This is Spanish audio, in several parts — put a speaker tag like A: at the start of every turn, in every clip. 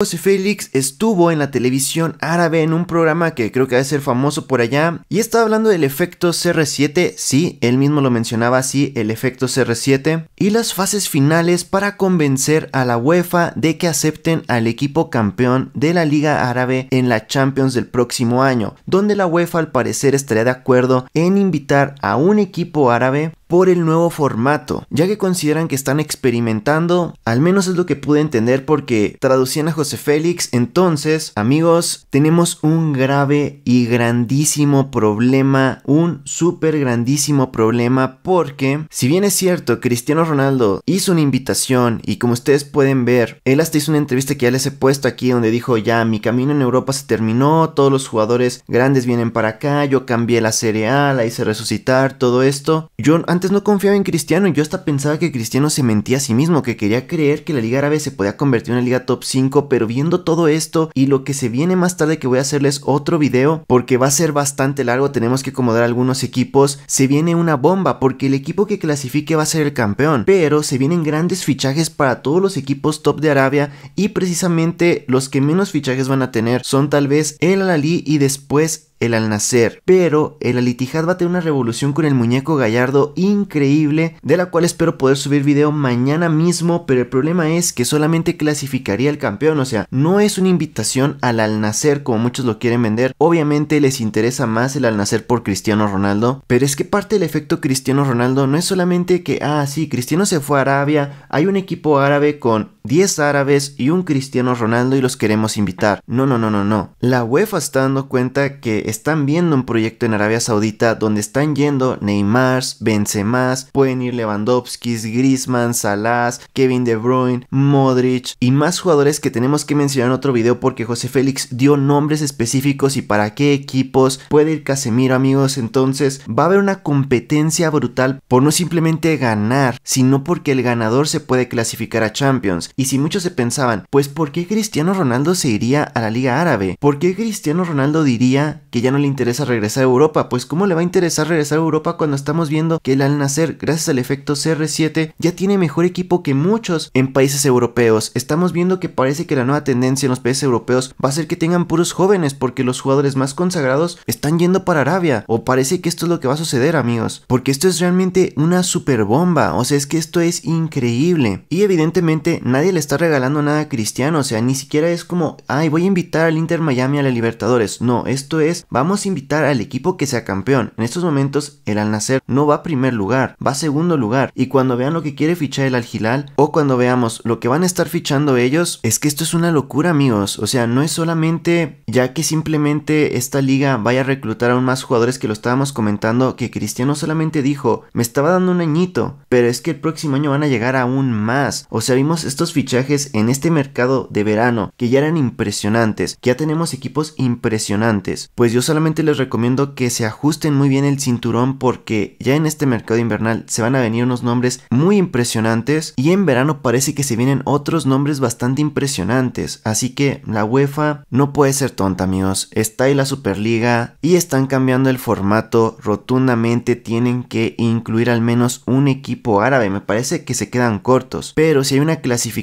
A: José Félix estuvo en la televisión árabe en un programa que creo que va a ser famoso por allá y estaba hablando del efecto CR7, sí, él mismo lo mencionaba así, el efecto CR7 y las fases finales para convencer a la UEFA de que acepten al equipo campeón de la Liga Árabe en la Champions del próximo año, donde la UEFA al parecer estaría de acuerdo en invitar a un equipo árabe por el nuevo formato, ya que consideran que están experimentando, al menos es lo que pude entender porque traducían a José Félix, entonces amigos, tenemos un grave y grandísimo problema, un súper grandísimo problema porque si bien es cierto, Cristiano Ronaldo hizo una invitación y como ustedes pueden ver, él hasta hizo una entrevista que ya les he puesto aquí donde dijo ya mi camino en Europa se terminó, todos los jugadores grandes vienen para acá, yo cambié la Serie A, la hice resucitar, todo esto, yo antes no confiaba en Cristiano y yo hasta pensaba que Cristiano se mentía a sí mismo, que quería creer que la Liga Árabe se podía convertir en la liga top 5, pero viendo todo esto y lo que se viene más tarde que voy a hacerles otro video porque va a ser bastante largo, tenemos que acomodar algunos equipos, se viene una bomba porque el equipo que clasifique va a ser el campeón, pero se vienen grandes fichajes para todos los equipos top de Arabia y precisamente los que menos fichajes van a tener son tal vez el al y después el al nacer, pero el Alitijad va a tener una revolución con el muñeco gallardo increíble, de la cual espero poder subir video mañana mismo, pero el problema es que solamente clasificaría el campeón, o sea, no es una invitación al al nacer como muchos lo quieren vender, obviamente les interesa más el al nacer por Cristiano Ronaldo, pero es que parte del efecto Cristiano Ronaldo no es solamente que, ah, sí, Cristiano se fue a Arabia, hay un equipo árabe con 10 árabes y un cristiano Ronaldo y los queremos invitar. No, no, no, no, no. La UEFA está dando cuenta que están viendo un proyecto en Arabia Saudita donde están yendo Neymar, Benzema, pueden ir Lewandowski, Griezmann, salas Kevin De Bruyne, Modric y más jugadores que tenemos que mencionar en otro video porque José Félix dio nombres específicos y para qué equipos puede ir Casemiro, amigos. Entonces va a haber una competencia brutal por no simplemente ganar, sino porque el ganador se puede clasificar a Champions. Y si muchos se pensaban, pues ¿por qué Cristiano Ronaldo se iría a la Liga Árabe? ¿Por qué Cristiano Ronaldo diría que ya no le interesa regresar a Europa? Pues ¿cómo le va a interesar regresar a Europa cuando estamos viendo que el Al Nacer, gracias al efecto CR7, ya tiene mejor equipo que muchos en países europeos? Estamos viendo que parece que la nueva tendencia en los países europeos va a ser que tengan puros jóvenes porque los jugadores más consagrados están yendo para Arabia. O parece que esto es lo que va a suceder, amigos. Porque esto es realmente una super bomba. O sea, es que esto es increíble. Y evidentemente, nadie le está regalando nada a Cristiano, o sea, ni siquiera es como, ay, voy a invitar al Inter Miami a la Libertadores. No, esto es, vamos a invitar al equipo que sea campeón. En estos momentos, el Al Nacer no va a primer lugar, va a segundo lugar. Y cuando vean lo que quiere fichar el Al o cuando veamos lo que van a estar fichando ellos, es que esto es una locura, amigos. O sea, no es solamente ya que simplemente esta liga vaya a reclutar aún más jugadores que lo estábamos comentando, que Cristiano solamente dijo, me estaba dando un añito, pero es que el próximo año van a llegar aún más. O sea, vimos estos fichajes en este mercado de verano que ya eran impresionantes, que ya tenemos equipos impresionantes, pues yo solamente les recomiendo que se ajusten muy bien el cinturón porque ya en este mercado invernal se van a venir unos nombres muy impresionantes y en verano parece que se vienen otros nombres bastante impresionantes, así que la UEFA no puede ser tonta amigos, está ahí la Superliga y están cambiando el formato rotundamente, tienen que incluir al menos un equipo árabe, me parece que se quedan cortos, pero si hay una clasificación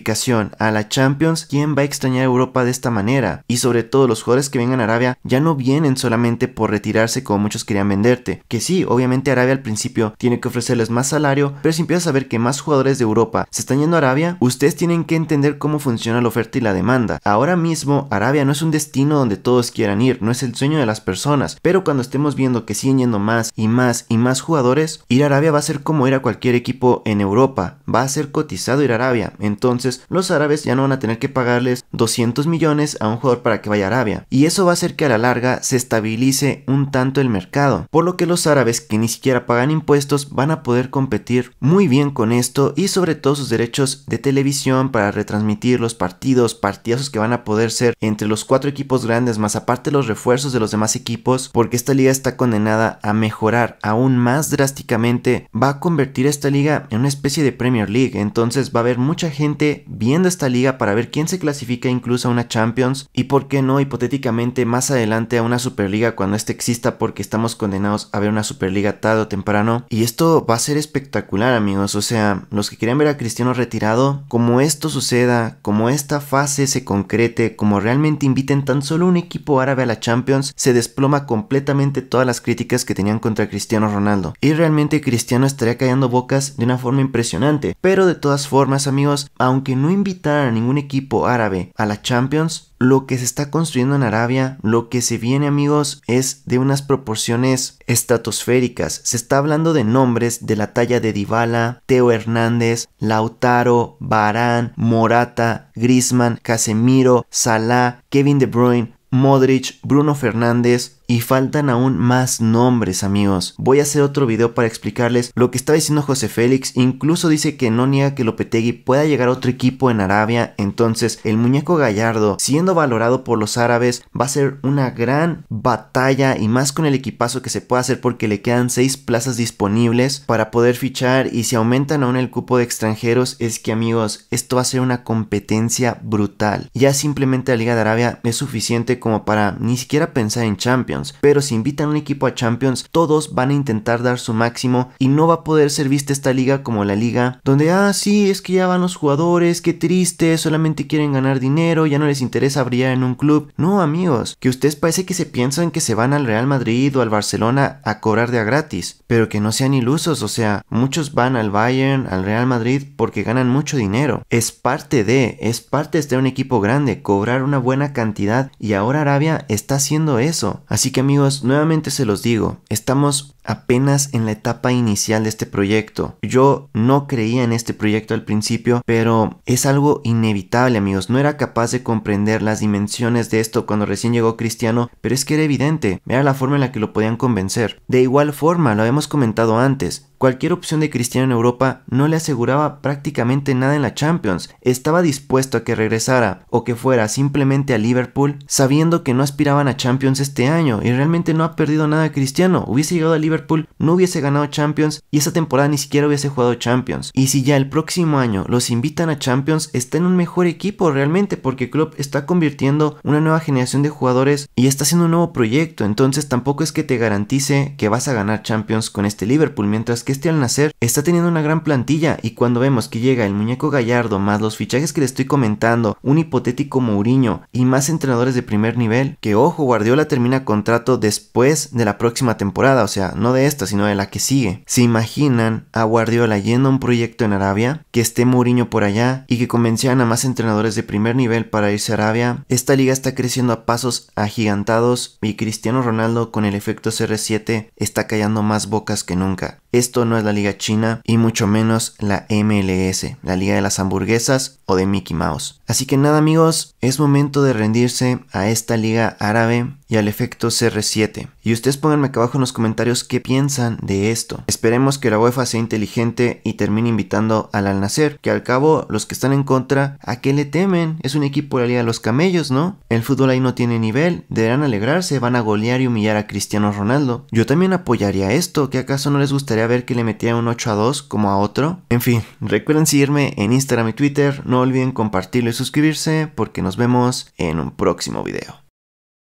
A: a la Champions, ¿quién va a extrañar a Europa de esta manera? Y sobre todo los jugadores que vengan a Arabia ya no vienen solamente por retirarse como muchos querían venderte. Que sí, obviamente Arabia al principio tiene que ofrecerles más salario, pero si empiezas a ver que más jugadores de Europa se están yendo a Arabia, ustedes tienen que entender cómo funciona la oferta y la demanda. Ahora mismo Arabia no es un destino donde todos quieran ir, no es el sueño de las personas, pero cuando estemos viendo que siguen yendo más y más y más jugadores, ir a Arabia va a ser como ir a cualquier equipo en Europa, va a ser cotizado ir a Arabia. Entonces, los árabes ya no van a tener que pagarles 200 millones a un jugador para que vaya a Arabia. Y eso va a hacer que a la larga se estabilice un tanto el mercado. Por lo que los árabes que ni siquiera pagan impuestos van a poder competir muy bien con esto y sobre todo sus derechos de televisión para retransmitir los partidos, partidazos que van a poder ser entre los cuatro equipos grandes más aparte los refuerzos de los demás equipos porque esta liga está condenada a mejorar aún más drásticamente va a convertir esta liga en una especie de Premier League entonces va a haber mucha gente viendo esta liga para ver quién se clasifica incluso a una Champions y por qué no hipotéticamente más adelante a una Superliga cuando éste exista porque estamos condenados a ver una Superliga tarde o temprano. Y esto va a ser espectacular amigos, o sea, los que quieran ver a Cristiano retirado, como esto suceda, como esta fase se concrete, como realmente inviten tan solo un equipo árabe a la Champions, se desploma completamente todas las críticas que tenían contra Cristiano Ronaldo. Y realmente Cristiano estaría callando bocas de una forma impresionante. Pero de todas formas amigos, aunque aunque no invitar a ningún equipo árabe a la Champions, lo que se está construyendo en Arabia, lo que se viene amigos, es de unas proporciones estratosféricas. Se está hablando de nombres de la talla de Dybala, Teo Hernández, Lautaro, Barán, Morata, Grisman, Casemiro, Salah, Kevin De Bruyne, Modric, Bruno Fernández, y faltan aún más nombres amigos. Voy a hacer otro video para explicarles lo que está diciendo José Félix. Incluso dice que no niega que Lopetegui pueda llegar a otro equipo en Arabia. Entonces el muñeco gallardo siendo valorado por los árabes va a ser una gran batalla y más con el equipazo que se puede hacer porque le quedan 6 plazas disponibles para poder fichar y si aumentan aún el cupo de extranjeros es que amigos esto va a ser una competencia brutal. Ya simplemente la Liga de Arabia es suficiente como para ni siquiera pensar en Champions pero si invitan un equipo a Champions, todos van a intentar dar su máximo y no va a poder ser vista esta liga como la liga donde, ah, sí, es que ya van los jugadores, qué triste, solamente quieren ganar dinero, ya no les interesa brillar en un club. No, amigos, que ustedes parece que se piensan que se van al Real Madrid o al Barcelona a cobrar de a gratis, pero que no sean ilusos, o sea, muchos van al Bayern, al Real Madrid porque ganan mucho dinero. Es parte de, es parte de estar un equipo grande, cobrar una buena cantidad y ahora Arabia está haciendo eso. Así Así que amigos, nuevamente se los digo, estamos apenas en la etapa inicial de este proyecto. Yo no creía en este proyecto al principio, pero es algo inevitable, amigos. No era capaz de comprender las dimensiones de esto cuando recién llegó Cristiano, pero es que era evidente, era la forma en la que lo podían convencer. De igual forma, lo habíamos comentado antes, Cualquier opción de Cristiano en Europa no le aseguraba prácticamente nada en la Champions. Estaba dispuesto a que regresara o que fuera simplemente a Liverpool, sabiendo que no aspiraban a Champions este año y realmente no ha perdido nada Cristiano. Hubiese llegado a Liverpool Liverpool no hubiese ganado Champions y esa temporada ni siquiera hubiese jugado Champions. Y si ya el próximo año los invitan a Champions, está en un mejor equipo realmente porque Klopp está convirtiendo una nueva generación de jugadores y está haciendo un nuevo proyecto, entonces tampoco es que te garantice que vas a ganar Champions con este Liverpool, mientras que este al nacer está teniendo una gran plantilla y cuando vemos que llega el muñeco Gallardo más los fichajes que le estoy comentando, un hipotético Mourinho y más entrenadores de primer nivel, que ojo, Guardiola termina contrato después de la próxima temporada, o sea, no no de esta, sino de la que sigue. ¿Se imaginan a Guardiola yendo a un proyecto en Arabia, que esté Mourinho por allá y que convencieran a más entrenadores de primer nivel para irse a Arabia? Esta liga está creciendo a pasos agigantados y Cristiano Ronaldo con el efecto CR7 está callando más bocas que nunca. Esto no es la liga china y mucho menos la MLS, la liga de las hamburguesas o de Mickey Mouse. Así que nada amigos, es momento de rendirse a esta liga árabe y al efecto CR7. Y ustedes pónganme acá abajo en los comentarios qué piensan de esto. Esperemos que la UEFA sea inteligente y termine invitando al Al Nacer, que al cabo los que están en contra, ¿a qué le temen? Es un equipo de la Liga de los Camellos, ¿no? El fútbol ahí no tiene nivel, deberán alegrarse, van a golear y humillar a Cristiano Ronaldo. Yo también apoyaría esto, que acaso no les gustaría ver que le metieran un 8 a 2 como a otro. En fin, recuerden seguirme en Instagram y Twitter, no olviden compartirlo y suscribirse porque nos vemos en un próximo video.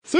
A: ¡Sí!